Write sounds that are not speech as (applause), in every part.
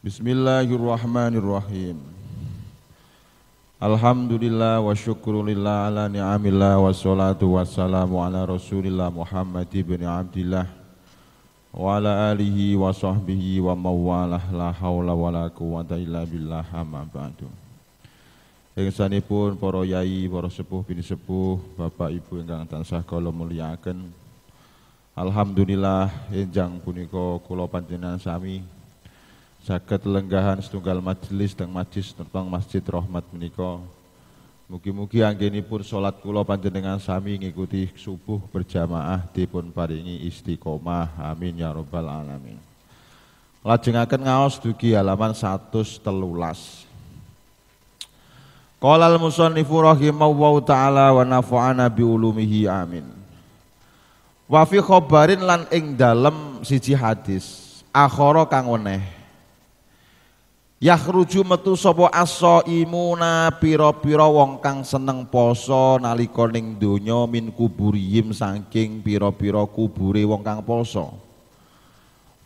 Bismillahirrahmanirrahim. Alhamdulillah wa syukrulillah ala ni'amillah wa salatu wassalamu ala rasulillah Muhammad ibn Abdillah wa ala alihi wa sahbihi wa mawalah la hawla wa la quwata illa billah amma ba'du. Ingsanipun para yai, para sepuh bin sepuh, Bapak Ibu ingkang tansah kalau muliakan. Alhamdulillah enjang puniko kula panjenengan sami jagat lenggahan setunggal majelis dan majlis tentang Masjid Rahmat menika. Mugi-mugi pun sholat kula panjenengan sami ngikuti subuh berjamaah dipun paringi istiqomah. Amin ya rabbal alamin. Lajengaken ngaos dugi halaman 113. Qala al-musannifu rahimahullahu taala wa nafa'ana bi ulumihi amin. Wa fi khabarin lan ing dalem siji hadis akhara kang weneh. Yahruju metu sopo aso imuna piro piro wong kang seneng poso nalika ning donya min kuburiyim saking piro piro kubure wong kang poso.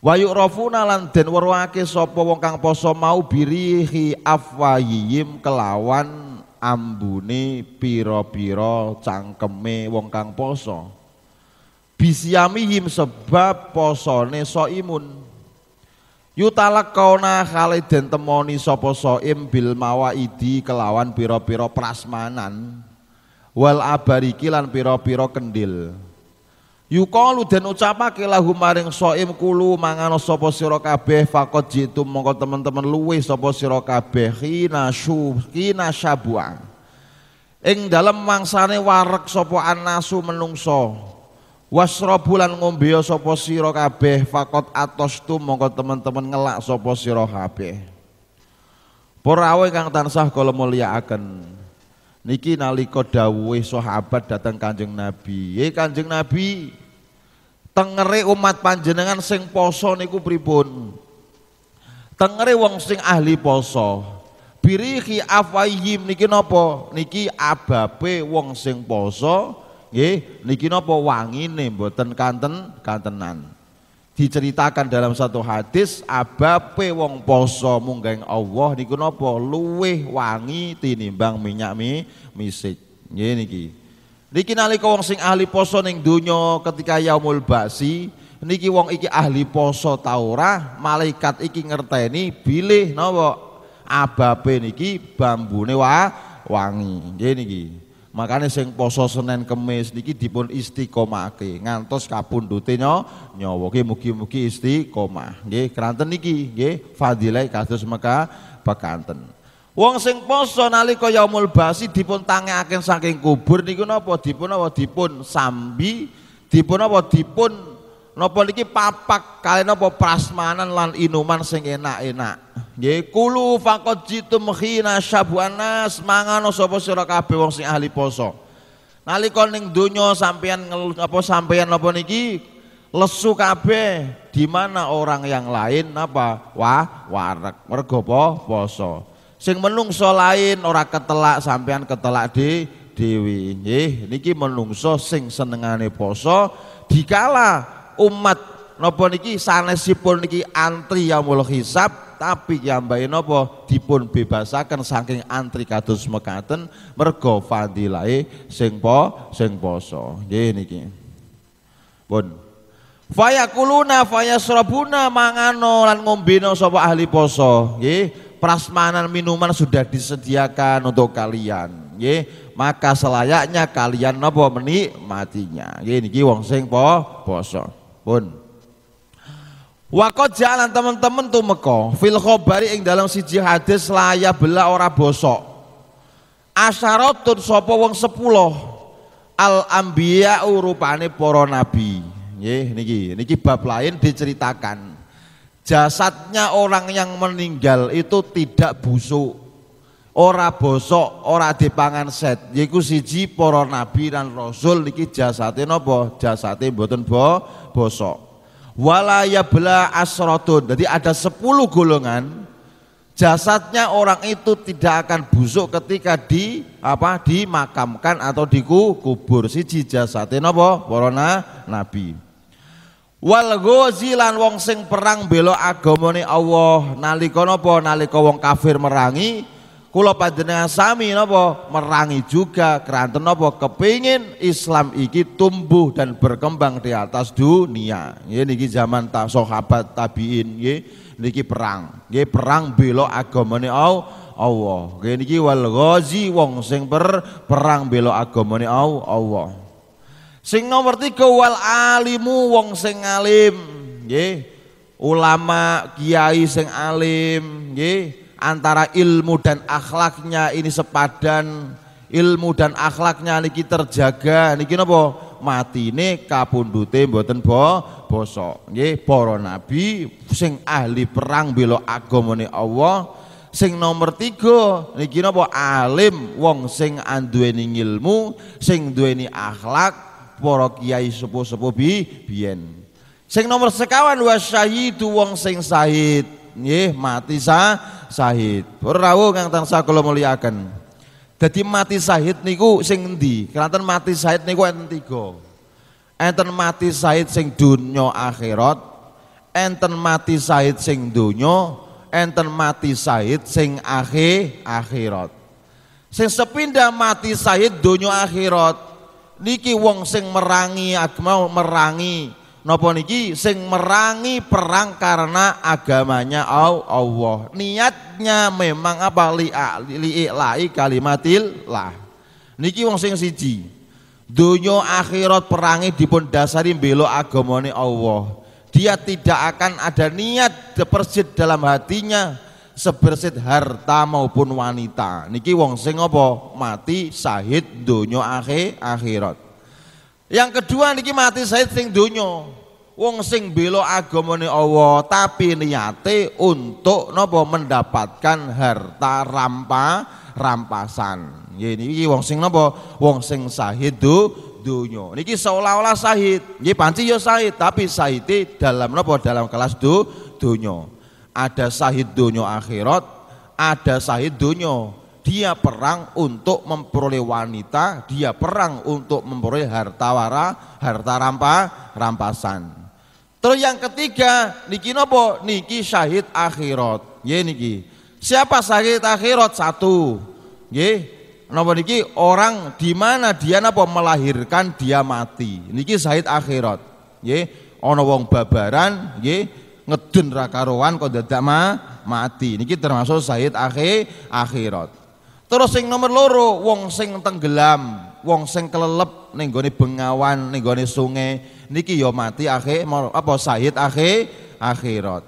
Wayuk rafuna lan den weruhake sapa wong kang poso mau birihi afwayim kelawan ambune piro piro cangkeme wong kang poso. Bisyamihim sebab posone so soimun. Yutalak kauna khalidan temoni sapa soim bil idi kelawan piro-piro prasmanan wal abariki lan pira-pira kendil. Yukalu den ucapake lahu maring soim kulu mangano sapa sira kabeh fakot jitu mongko teman-teman luwih sapa sira kabeh kina syu khina sabua. Ing dalam mangsane warek sopo anasu menungso Wasrobu lan ngombe sapa sira kabeh fakot atos tu mongko teman-teman ngelak sapa sira kabeh. Para awe kang tansah kula mulyakaken. Niki nalika dawuhe sahabat datang Kanjeng Nabi. Ye Kanjeng Nabi, tengere umat panjenengan sing poso niku pripun? Tengere wong sing ahli poso. Birihi afwaihim niki nopo, Niki abape wong sing poso Nggih, niki napa wangine mboten kanten kantenan. Diceritakan dalam satu hadis abape wong poso munggeng Allah niku napa luweh wangi tinimbang minyak mi misik. Nggih niki. Niki nalika wong sing ahli poso ning donya ketika yaumul basi niki wong iki ahli poso taura malaikat iki ngerteni bilih napa abape niki bambune wa wangi. Nggih niki. Makanya sing poso Senin Kemis niki dipun istiqomake ngantos kapundhute nyo nyawa. Nggih mugi-mugi istiqomah. Nggih kranten niki nggih fadilah kados Mekah pekanten. Wong sing poso nalika yaumul basi dipun tangiaken saking kubur niku napa dipun apa dipun sambi dipun apa dipun Nopo niki papak kalian nopo prasmanan lan inuman sing enak-enak. Nggih kulu jitu menghina khina semangano mangano sapa sira wong sing ahli poso. Nali koning dunyo sampean apa sampean nopo niki lesu kabe di mana orang yang lain apa wah warak mergo poso. Sing menungso lain ora ketelak sampean ketelak di dewi nggih niki menungso sing senengane poso dikala umat nopo niki sanesipun niki antri yaumul hisap tapi kiyambae nopo dipun bebasakan saking antri kados mekaten mergo fadilai sengpo sengposo sing poso nggih niki pun faya serabuna mangano lan ngombino sapa ahli poso nggih prasmanan minuman sudah disediakan untuk kalian nggih maka selayaknya kalian nopo menikmatinya nggih niki wong sing po poso pun Wakot jalan teman-teman tuh meko fil khobari ing dalam siji hadis laya bela ora bosok asharotun sopo wong sepuluh al ambia urupane poro nabi Yeh, niki niki bab lain diceritakan jasadnya orang yang meninggal itu tidak busuk ora bosok, ora dipangan set. Yaiku siji para nabi dan rasul iki jasate napa? Jasate mboten bo bosok. Wala bela asratun. Jadi ada sepuluh golongan jasadnya orang itu tidak akan busuk ketika di apa dimakamkan atau dikubur siji jasate napa para nabi. Wal ghazilan wong sing perang bela agamane Allah nalika napa nalika wong kafir merangi Kula panjenengan sami napa merangi juga keranten napa kepingin Islam iki tumbuh dan berkembang di atas dunia. Nggih niki zaman ta sahabat tabiin nggih niki perang. Nggih perang bela agamane Allah. Nggih niki wal ghazi wong sing per perang bela agamane Allah. Sing nomor tiga wal alimu wong sing alim. Nggih. Ulama kiai sing alim nggih antara ilmu dan akhlaknya ini sepadan ilmu dan akhlaknya niki terjaga niki napa ini kapundute mboten bo bosok nggih para nabi sing ahli perang bela agamane Allah sing nomor tiga niki napa alim wong sing anduweni ilmu sing duweni akhlak para kiai sepuh-sepuh bi biyen sing nomor sekawan wasyahidu wong sing sahid nggih mati sah syahid. Ora rawuh kang tansah kula mulyakaken. Dadi mati syahid niku sing endi? Kranten mati syahid niku enten tiga. Enten mati syahid sing dunya akhirat, enten mati syahid sing donya, enten mati syahid sing akhir akhirat. Sing sepindah mati syahid donya akhirat niki wong sing merangi agama merangi Nopo niki sing merangi perang karena agamanya Allah. Niatnya memang apa li kalimatil lah. Niki wong sing siji. Dunia akhirat perangi dipun dasari belo agamane Allah. Dia tidak akan ada niat terpersit dalam hatinya sebersit harta maupun wanita. Niki wong sing apa? Mati syahid dunia akhir akhirat. Yang kedua niki mati saya sing donya. Wong sing bela agamane Allah tapi niate untuk napa mendapatkan harta rampa rampasan. Ya niki wong sing napa? Wong sing sahid do donya. Niki seolah-olah sahid. Nggih panci ya sahid, tapi sahite dalam napa? Dalam kelas do donya. Ada sahid dunyo akhirat, ada sahid dunyo. Dia perang untuk memperoleh wanita, dia perang untuk memperoleh harta wara, harta rampa, rampasan. Terus yang ketiga, niki nopo? Niki syahid akhirat. Ye niki. Siapa syahid akhirat? Satu. Ye. Nopo niki orang di mana dia nopo melahirkan dia mati. Niki syahid akhirat. Ye. Ono wong babaran, ye ngedun ra kok dadak ma, mati. Niki termasuk syahid akhir akhirat. Terus sing nomor loro wong sing tenggelam, wong sing kelelep ning gone bengawan, ning gone sungai, niki ya mati akhir apa sahid akhir akhirat.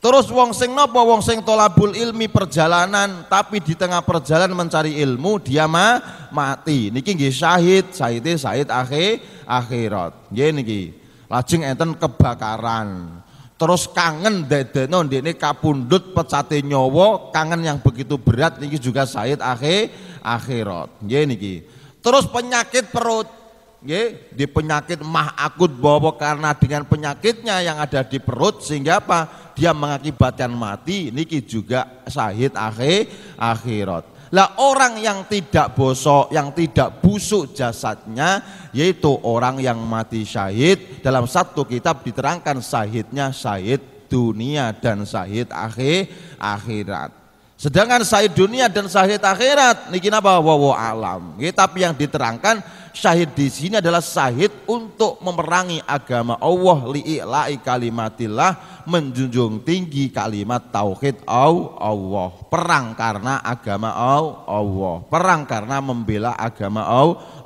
Terus wong sing napa wong sing tolabul ilmi perjalanan tapi di tengah perjalanan mencari ilmu dia ma, mati. Niki nggih sahid, syahide sahid akhir akhirat. Nggih niki. Lajeng enten kebakaran terus kangen dedeno ini kapundut pecate nyowo kangen yang begitu berat ini juga sahid akhir akhirat nggih niki terus penyakit perut nggih di penyakit mah akut bobo karena dengan penyakitnya yang ada di perut sehingga apa dia mengakibatkan mati niki juga sahid akhir akhirat lah orang yang tidak bosok, yang tidak busuk jasadnya yaitu orang yang mati syahid. Dalam satu kitab diterangkan syahidnya syahid dunia dan syahid akhir akhirat. Sedangkan syahid dunia dan syahid akhirat niki napa wawo alam. kitab tapi yang diterangkan Syahid di sini adalah syahid untuk memerangi agama Allah li'i'la'i kalimatillah menjunjung tinggi kalimat tauhid Allah. Perang karena agama Allah. Perang karena membela agama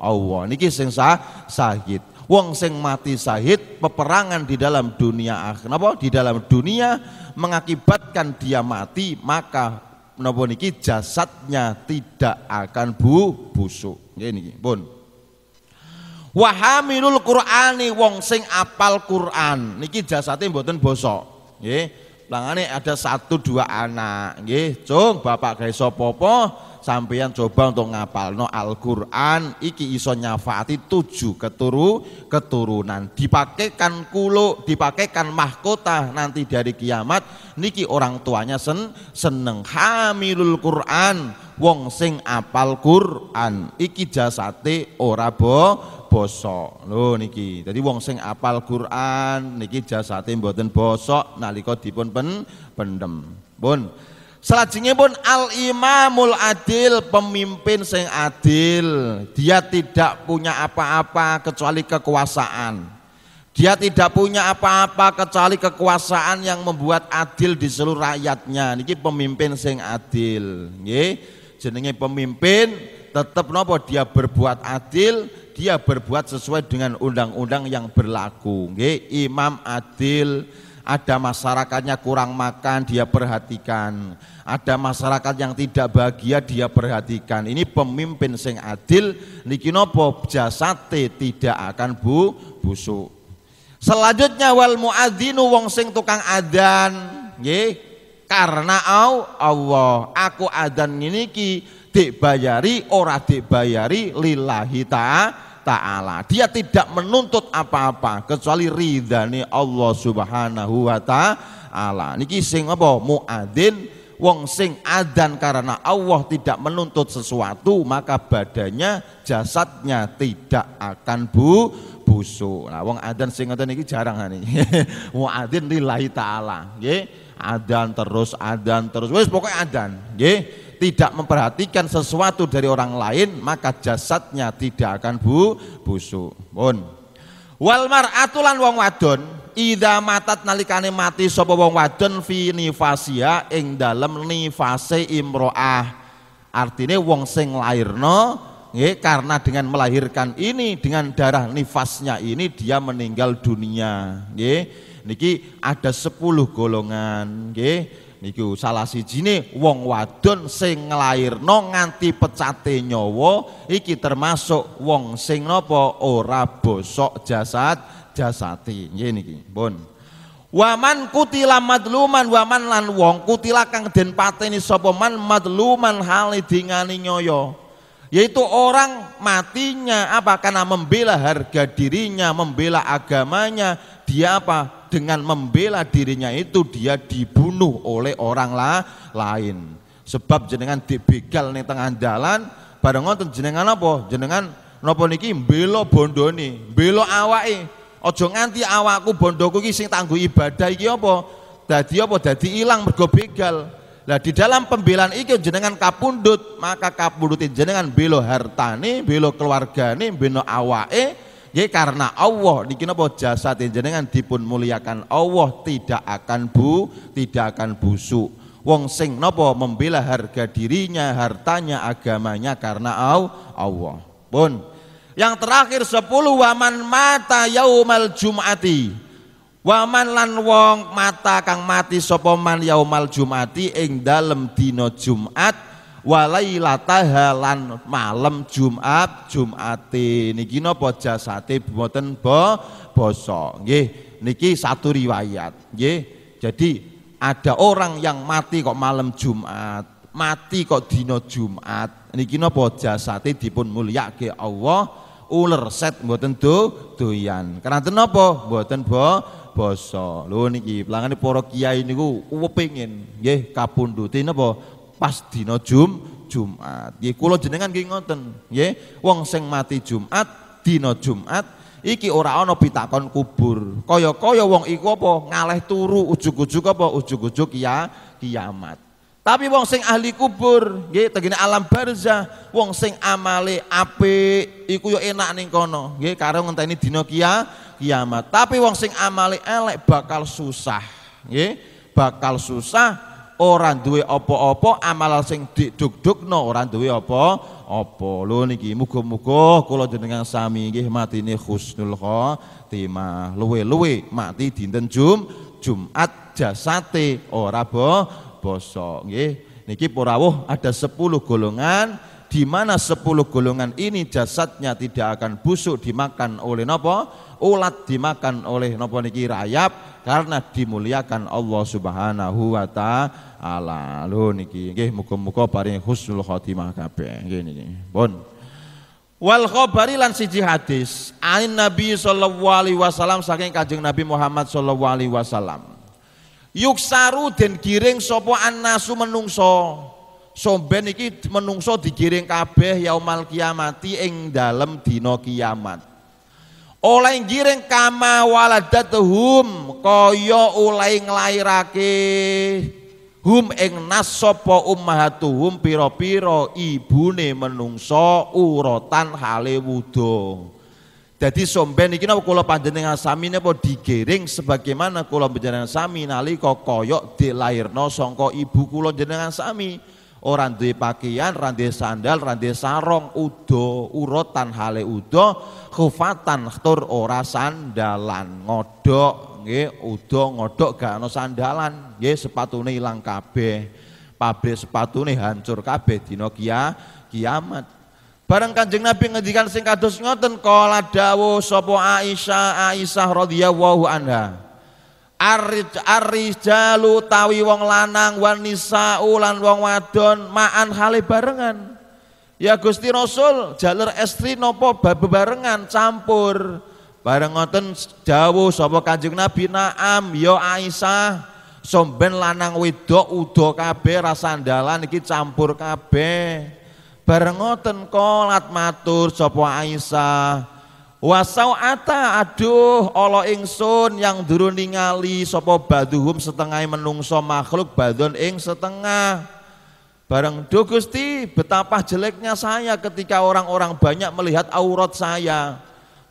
Allah. Niki sing sah, syahid. Wong sing mati syahid peperangan di dalam dunia kenapa Di dalam dunia mengakibatkan dia mati maka napa niki jasadnya tidak akan bu busuk. ini Pun. Bon. Wahamilul Qur'ani wong sing apal Qur'an. Niki jasate mboten bosok. Nggih. Langane ada satu dua anak. Nggih, cung bapak gawe sapa-apa sampeyan coba untuk ngapalno Al-Qur'an iki iso nyafati tujuh keturu keturunan. Dipakaikan kulo, dipakaikan mahkota nanti dari kiamat niki orang tuanya sen seneng hamilul Qur'an wong sing apal Qur'an iki jasate ora bo bosok. Lho niki. jadi wong sing apal Quran niki jasate mboten bosok nalika dipun pen pendem. Pun Selanjutnya pun al imamul adil pemimpin sing adil dia tidak punya apa-apa kecuali kekuasaan dia tidak punya apa-apa kecuali kekuasaan yang membuat adil di seluruh rakyatnya niki pemimpin sing adil nggih jenenge pemimpin tetap nopo dia berbuat adil, dia berbuat sesuai dengan undang-undang yang berlaku. Nge, imam adil, ada masyarakatnya kurang makan dia perhatikan ada masyarakat yang tidak bahagia dia perhatikan ini pemimpin sing adil niki nopo jasate tidak akan bu busuk selanjutnya wal muadzinu wong sing tukang adan nggih karena Allah aku adan niki dibayari ora dibayari lillahi ta'ala. Dia tidak menuntut apa-apa kecuali ridhani Allah Subhanahu wa taala. Niki sing apa? Muadzin wong sing adan karena Allah tidak menuntut sesuatu maka badannya jasadnya tidak akan bu busuk. Nah wong adan sing ngoten ini jarang ngene. (laughs) Muadzin lillahi taala, nggih. Adan terus adan terus wis pokoknya adan, nggih tidak memperhatikan sesuatu dari orang lain maka jasadnya tidak akan bu busuk pun wal mar'atulan wong wadon Ida matat nalikane mati sapa wong wadon fi nifasia ing dalem nifase imroah artinya wong sing lair nggih karena dengan melahirkan ini dengan darah nifasnya ini dia meninggal dunia niki ada sepuluh golongan niku salah sijine wong wadon sing nglairno nganti pecate nyawa iki termasuk wong sing napa ora bosok jasad jasati nggih niki pun Waman kutila madluman waman lan wong kutila kang den pateni sapa man madluman hale dingani nyoyo yaitu orang matinya apa karena membela harga dirinya membela agamanya dia apa dengan membela dirinya itu dia dibunuh oleh orang lah lain. Sebab jenengan dibegal ning tengah jalan, bareng ngoten jenengan apa? Jenengan nopo niki bondo bondone, belo awai. ojo nganti awakku bondoku iki sing tangguh ibadah iki apa? Dadi apa? Dadi ilang mergo begal. Lah di dalam pembelaan iki jenengan kapundut maka kapundutin jenengan belo hartane, belo keluargane, belo awake, Ya karena Allah niki napa jasad jenengan dipun muliakan Allah tidak akan bu, tidak akan busuk. Wong sing napa membela harga dirinya, hartanya, agamanya karena Allah. Pun. Yang terakhir sepuluh waman mata yaumal jumati. Waman lan wong mata kang mati sapa man yaumal jumati ing dalem dino Jumat walailataha lan malam Jumat Jumate niki napa jasate boten bo basa nggih niki satu riwayat nggih jadi ada orang yang mati kok malam Jumat mati kok dino Jumat niki napa jasate dipun mulyakake Allah uler set mboten do doyan kranten napa mboten bo basa lho niki pelangane para kiai niku kepengin nggih kapundhute napa pas dinojum Jum Jumat. Nggih kula jenengan nggih ngoten, nggih. Wong sing mati Jumat dino Jumat iki ora ana pitakon kubur. Kaya-kaya wong iku apa ngaleh turu ujug-ujug apa ujug-ujug ya kiamat. Tapi wong sing ahli kubur, nggih tegene alam barzah, wong sing amale apik iku yo enak ning kono, nggih karo ngenteni dina kia kiamat. Tapi wong sing amale elek bakal susah, nggih, bakal susah Orang duwe apa-apa amal sing didugdugno orang duwe apa-apa lho niki muga-muga kula jenengan sami nggih matine husnul khotimah luwe-luwe mati dinten jum Jumat jasate ora bo bosok nggih niki purawuh ada 10 golongan di mana 10 golongan ini jasadnya tidak akan busuk dimakan oleh nopo ulat dimakan oleh nopo niki rayap karena dimuliakan Allah Subhanahu wa taala. Lho niki nggih muga-muga paring husnul khotimah kabeh nggih niki. Pun. Wal khabari lan siji hadis ain Nabi sallallahu alaihi wasallam saking Kanjeng Nabi Muhammad sallallahu alaihi wasallam. Yuksaru den giring sapa annasu menungso. Somben iki menungso digiring kabeh yaumal kiamati ing dalem dina kiamat oleh giring kama hum kaya oleh nglairake hum ing nas sapa ummahatuhum piro pira ibune menungso urotan hale wudo jadi somben iki napa kula panjenengan sami napa digiring sebagaimana kula panjenengan sami nalika koyok dilairno sangka ibu kula jenengan sami Orang duwe pakaian, ora duwe sandal, ora duwe sarung, udo urutan hale udo, kufatan tur ora sandalan, ngodok nggih, udo ngodok gak ana sandalan, sepatu sepatune ilang kabeh. Pabrik sepatune hancur kabeh dina kia, kiamat. Bareng Kanjeng Nabi ngedikan sing kados ngoten kala dawuh sapa Aisyah Aisyah radhiyallahu anha. Arij arijalu tawi wong lanang wan Ulan wong wadon ma'an hale barengan. Ya Gusti Rasul, jalur estri nopo bebarengan campur. Bareng ngoten Sobok sapa Kanjeng Nabi Naam Yo ya Aisyah somben lanang wedok udo kabeh rasandalan iki campur kabeh. Bareng ngoten kolat matur Sobok Aisyah Wasau'ata aduh ala ingsun yang durung ningali sapa baduhum setengah menungso makhluk badon ing setengah. Bareng do Gusti, betapa jeleknya saya ketika orang-orang banyak melihat aurat saya.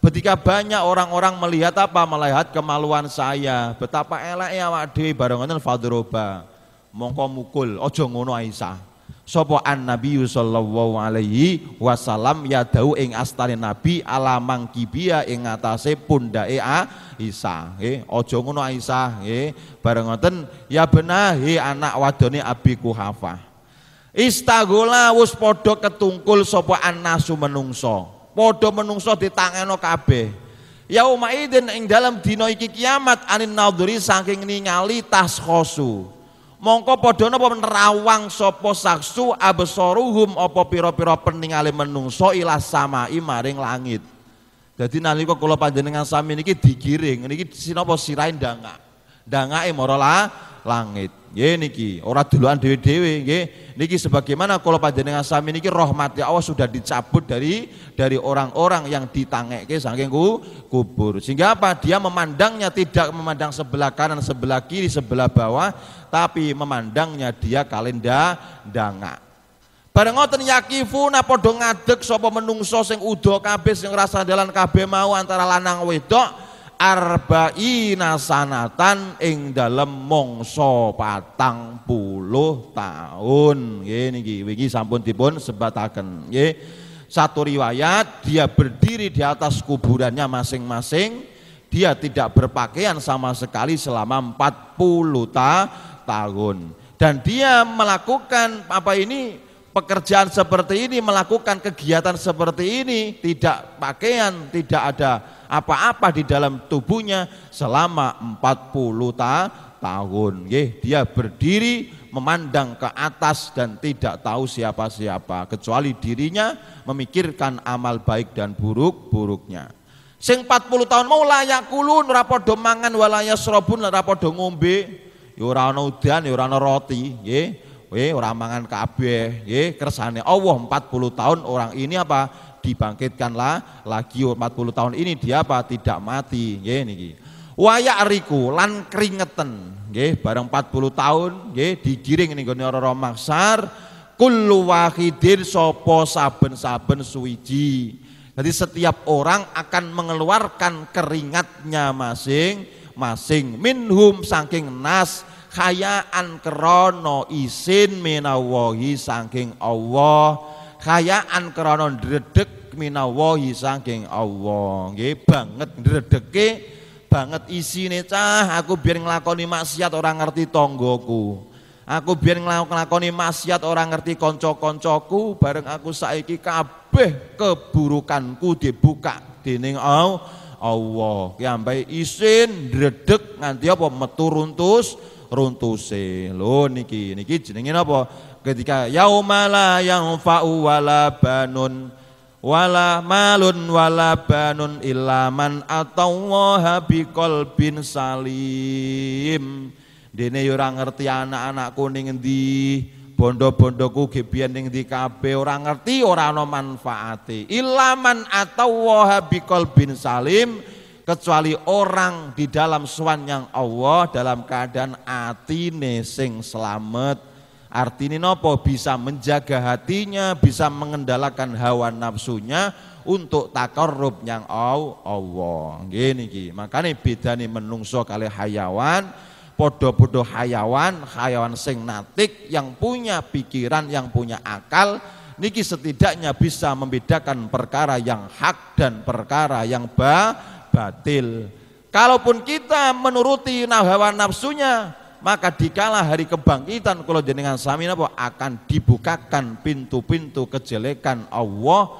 Ketika banyak orang-orang melihat apa? Melihat kemaluan saya. Betapa eleknya awak dhewe bareng ngoten fadroba. Mongko mukul, aja ngono Aisyah sopo an Nabi sallallahu alaihi wasallam ya dau ing astari nabi alamang kibia ing atase a Isa nggih aja ngono Isa nggih bareng ngoten ya benahi anak wadone Abi Kuhafa istagola wis padha ketungkul an nasu menungso padha menungso di ditangeno kabeh ya umaiden ing dalam dina kiamat anin nauduri saking ningali tas kosu mongko padha napa nerawang sapa saksu absaruhum apa pira-pira peningale menungso ila sama maring langit. Dadi nalika kula panjenengan sami niki digiring niki sinapa sirahe ndangak. Dangake mara langit. Ya niki, orang duluan dewi dewi ya. Niki sebagaimana kalau pada dengan sami niki rahmat ya Allah sudah dicabut dari dari orang-orang yang ditangekke saking ku, kubur. Sehingga apa? Dia memandangnya tidak memandang sebelah kanan, sebelah kiri, sebelah bawah, tapi memandangnya dia kalenda danga. Bareng ngoten yakifuna padha ngadeg sapa menungso sing udo kabeh sing rasa dalan kabeh mau antara lanang wedok arba'ina sanatan ing dalam mongso patang puluh tahun. Ini niki wingi sampun dipun sebataken nggih satu riwayat dia berdiri di atas kuburannya masing-masing dia tidak berpakaian sama sekali selama 40 ta tahun dan dia melakukan apa ini pekerjaan seperti ini, melakukan kegiatan seperti ini, tidak pakaian, tidak ada apa-apa di dalam tubuhnya selama 40 ta tahun. Yeh, dia berdiri memandang ke atas dan tidak tahu siapa-siapa kecuali dirinya memikirkan amal baik dan buruk-buruknya. Sing 40 tahun mau layak kulun ora padha mangan walaya srobun ora padha ngombe, ya ora ya roti, nggih nggih eh, orang mangan kabeh, nggih eh, kersane Allah 40 tahun orang ini apa dibangkitkanlah lagi 40 tahun ini dia apa tidak mati ye niki. Waya riku lan keringeten ye bareng 40 tahun ye digiring ini gone orang maksar kullu wahidir sopo saben-saben suwiji. Jadi setiap orang akan mengeluarkan keringatnya masing-masing minhum saking nas kayaan krana isin minawahi saking Allah kayaan krana ndredeg minawahi saking Allah nggih banget ndredege banget isine cah aku biar nglakoni maksiat orang ngerti tonggoku aku biar nglakoni maksiat orang ngerti kanca-kancaku bareng aku saiki kabeh keburukanku dibuka dening Allah Allah kiambai isin ndredeg nganti apa metu runtus runtuse. lo niki, niki jenenge apa? Ketika yaumala yang fa'u wala banun wala malun wala banun ilaman atawaha bin salim dene yo ora ngerti anak kuning di pondok bondo-bondoku di biyen ning endi kabeh ora ngerti ora ana manfaate ilaman atawaha bin salim kecuali orang di dalam suan yang Allah dalam keadaan hati sing selamat arti Artinya nopo bisa menjaga hatinya, bisa mengendalikan hawa nafsunya untuk rup yang Allah. Gini ki makanya beda nih menungso kali hayawan, podo-podo hayawan, hayawan sing natik yang punya pikiran, yang punya akal niki setidaknya bisa membedakan perkara yang hak dan perkara yang ba batil. Kalaupun kita menuruti hawa nafsunya, maka dikala hari kebangkitan kalau jenengan samina napa akan dibukakan pintu-pintu kejelekan Allah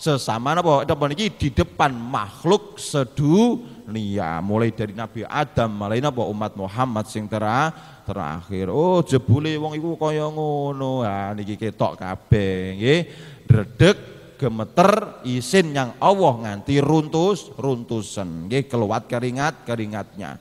sesama napa napa di depan makhluk sedunia mulai dari Nabi Adam mulai napa umat Muhammad sing terakhir oh jebule wong iku kaya ngono ha niki ketok kabeh nggih dredeg gemeter isin yang Allah nganti runtus runtusan nggih keluat keringat keringatnya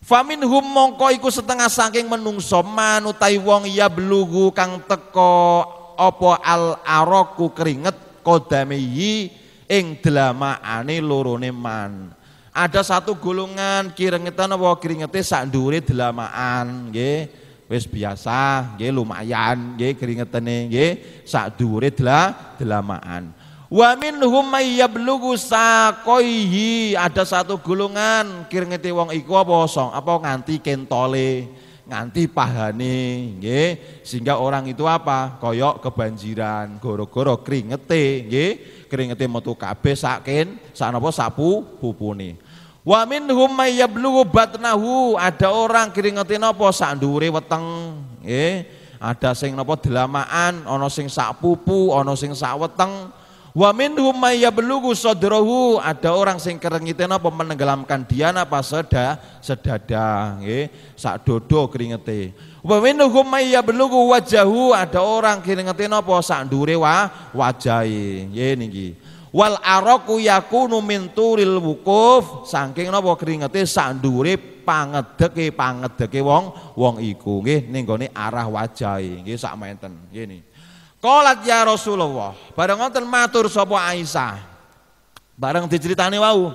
famin hum mongko iku setengah saking menungso manu wong ya belugu kang teko opo al aroku keringet kodameyi ing delamaane lorone man. Ada satu gulungan kiringetan apa keringete sak delamaan nggih wis biasa nggih lumayan nggih keringetane nggih sak duret lah delamaan wa minhum may yablughu saqaihi ada satu golongan keringete wong iku apa song apa nganti kentole nganti pahane nggih sehingga orang itu apa koyok kebanjiran goro-goro keringete nggih keringete metu kabeh sak ken sak napa sapu pupune Wa minhum may yablughu batnahu, ada orang kiringeti napa sak dhuwure weteng, nggih. Ada sing napa delamaan, ana sing sak pupu, ana sing sak weteng. Wa minhum may yablughu sadrahu, ada orang sing keringete napa menenggelamkan dia napa seda sedada, nggih, sak dodo keringete. Wa minhum may yablughu wajahu, ada orang keringete napa sak dhuwure wa wajahe. Nggih niki wal araku yakunu min turil wukuf saking napa keringete sandure pangedeke pangedeke wong wong iku nggih ning gone arah wajahe nggih sak menten ngene Kolat ya Rasulullah bareng wonten matur sapa Aisyah bareng diceritani wau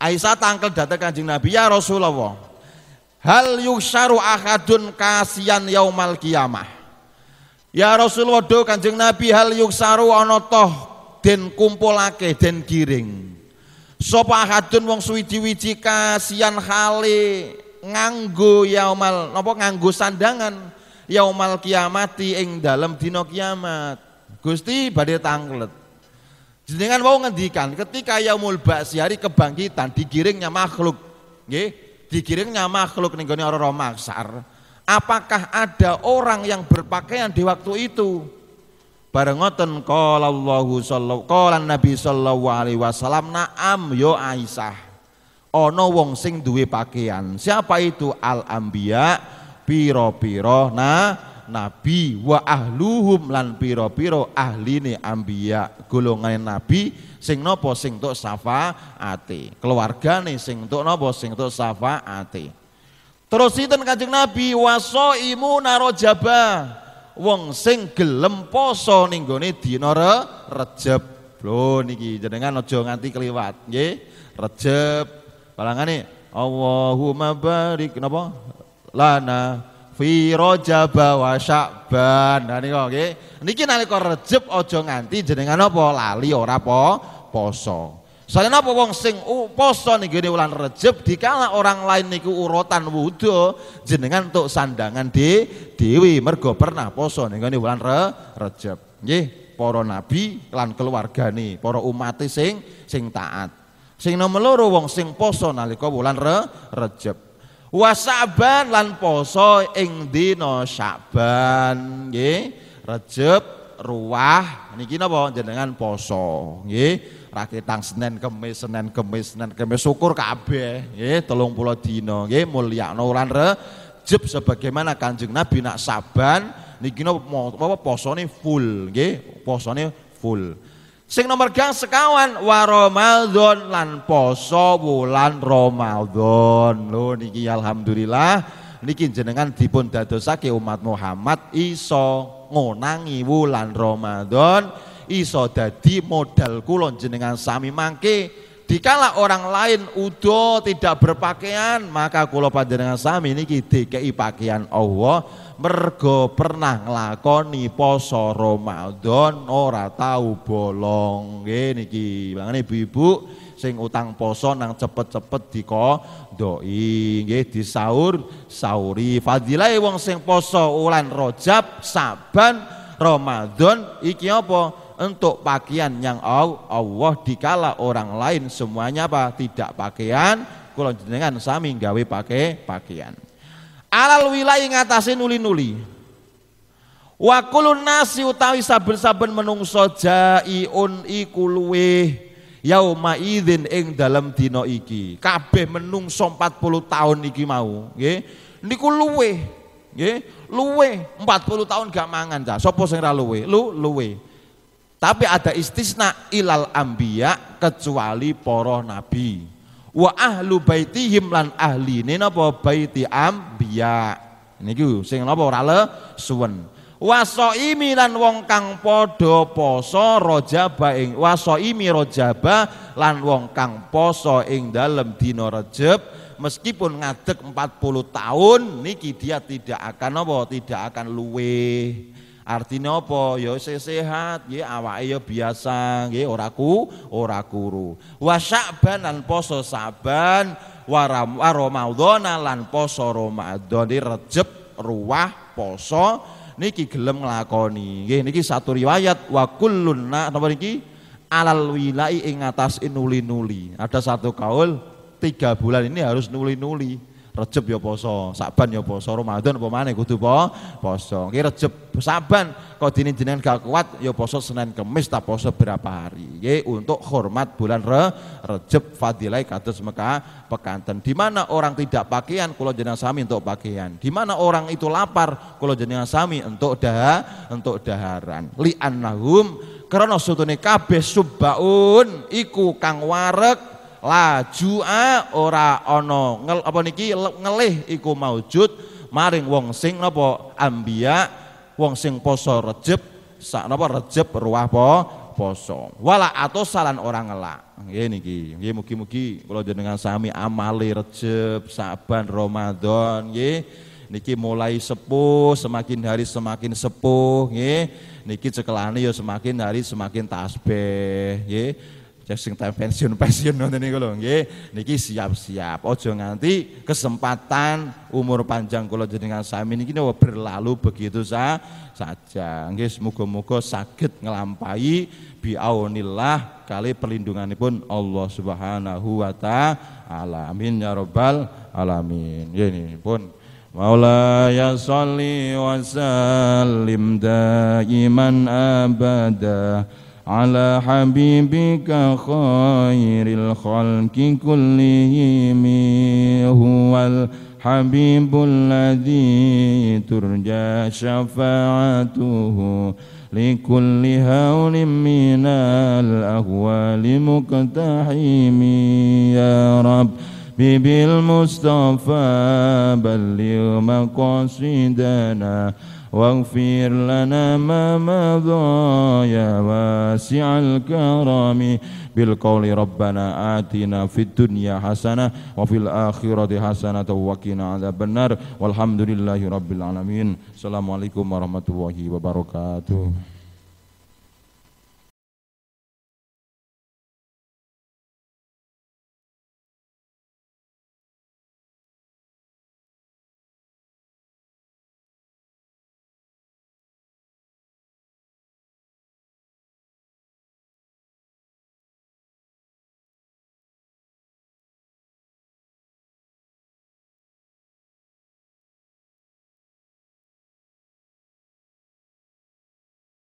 Aisyah tangkel datang kanjeng Nabi ya Rasulullah hal yusyaru ahadun kasian yaumal kiamah Ya Rasulullah do kanjeng Nabi hal yuksaru ana toh den kumpulake den giring sapa ahadun wong suwiji-wiji kasian khali nganggo yaumal napa nganggo sandangan yaumal kiamati ing dalam dino kiamat Gusti badhe tanglet jenengan mau ngendikan ketika yaumul ba'si hari kebangkitan digiringnya makhluk nggih digiringnya makhluk ning gone ora maksar apakah ada orang yang berpakaian di waktu itu Bareng ngoten sallallahu qala Nabi sallallahu alaihi wasallam na'am yo ya Aisyah. ono wong sing duwe pakaian. Siapa itu? Al-anbiya piro-piro na nabi wa ahluhum lan piro-piro ahline anbiya golongan nabi sing nopo sing tok syafaate keluargane sing tok nopo sing Safa syafaate terus sinten kanjeng nabi waso imu narojaba wong sing gelem poso ninggoni gone dina Rejab. Lho niki jenengan aja nganti keliwat nggih. rejeb palangane Allahumma barik napa? Lana fi Rajab wa Sya'ban. Nah oke nggih. Niki nalika Rejab aja nganti jenengan apa lali ora po poso. Soalnya apa wong sing poso nih gini ulan rejeb dikala orang lain niku urutan wudo jenengan untuk sandangan di dewi mergo pernah poso nih gini ulan re, rejeb. Nggih, poro nabi lan keluarga nih poro umat sing sing taat. Sing nomor loro wong sing poso nalika bulan re, rejeb. Wasaban lan poso ing dina Syaban nggih ruah nih niki napa jenengan poso nggih rakitang Senin Kemis Senin Kemis Senin Kemis syukur kabeh pulau 30 dina mulia mulyakno re, Rejab sebagaimana Kanjeng Nabi nak saban niki poso posone full poso posone full sing nomor gang sekawan wa Ramadan lan poso wulan Ramadan lo niki alhamdulillah niki jenengan dipun dadosake umat Muhammad iso ngonangi wulan Ramadan iso dadi modal kulon jenengan sami mangke dikala orang lain udo tidak berpakaian maka kulo panjenengan sami niki dikei pakaian Allah mergo pernah nglakoni poso Ramadan ora tahu bolong nggih niki mangane ibu-ibu sing utang poso nang cepet-cepet dikondoi nggih sahur sauri fadilai wong sing poso ulan rojab Saban Ramadan iki apa untuk pakaian yang Allah dikala orang lain semuanya apa tidak pakaian kula jenengan sami gawe pakai pakaian alal wilayah ngatasi nuli-nuli wa nasi utawi saben-saben menungso jaiun iku luweh yauma idzin ing dalam dino iki kabeh menungso 40 tahun iki mau nggih niku luweh nggih luweh 40 tahun gak mangan ta sapa sing ra luweh lu luweh tapi ada istisna ilal ambia kecuali para nabi. Wa ahlu baiti himlan ahli ini napa baiti ambiya. Niku sing napa rale le suwen. Wasoimi lan wong kang podo poso rojaba ing wasoimi rojaba lan wong kang poso ing dalam dina Rejab meskipun ngadeg 40 tahun niki dia tidak akan apa tidak akan luwe Artinya apa? Ya sehat, ya awak ya biasa, nggih ora ku, ora kuru. Wa Sya'ban lan poso Saban, wa Ramadan lan poso Ramadan rejep ruah poso niki gelem ngelakoni, Nggih niki satu riwayat wa kullun napa niki alal wilai ing atas inuli nuli Ada satu kaul tiga bulan ini harus nuli-nuli. Rejeb ya poso, Saban ya poso, Ramadan apa maneh kudu po, poso. Ki Rejeb Saban kodine jenengan gak kuat ya poso Senin kemis tak poso berapa hari. Ye untuk hormat bulan Re, Rejeb fadilai kados Mekah pekanten. Di mana orang tidak pakaian kalau jenengan sami untuk pakaian. Di mana orang itu lapar kalau jenengan sami untuk dah untuk daharan. Li annahum karena sutune kabeh subaun iku kang laju a ah, ora ana ngel apa niki ngelih iku maujud maring wong sing napa Ambia wong sing poso rejeb sak napa rejeb ruah po poso wala atau salan orang ngelak nggih niki nggih mugi-mugi kula jenengan sami amali rejeb saban Ramadan nggih niki mulai sepuh semakin hari semakin sepuh nggih niki cekelane ya semakin hari semakin tasbih nggih sing pensiun-pensiun nanti niku lho nggih niki siap-siap ojo nganti kesempatan umur panjang kula jenengan sami niki berlalu begitu sa saja nggih semoga-moga sakit nglampahi biawonilah kali perlindungan pun Allah Subhanahu wa taala amin ya rabbal alamin ya ini pun مولاي صل وسلم دائما abada على حبيبك خير الخلق كلهم هو الحبيب الذي ترجى شفاعته لكل هول من الأهوال مقتحم يا رب بالمصطفى بلغ مقاصدنا واغفر لنا ما مضى يا واسع الكرم بالقول ربنا آتنا في الدنيا حسنة وفي الآخرة حسنة وقنا عذاب النار والحمد لله رب العالمين السلام عليكم ورحمة الله وبركاته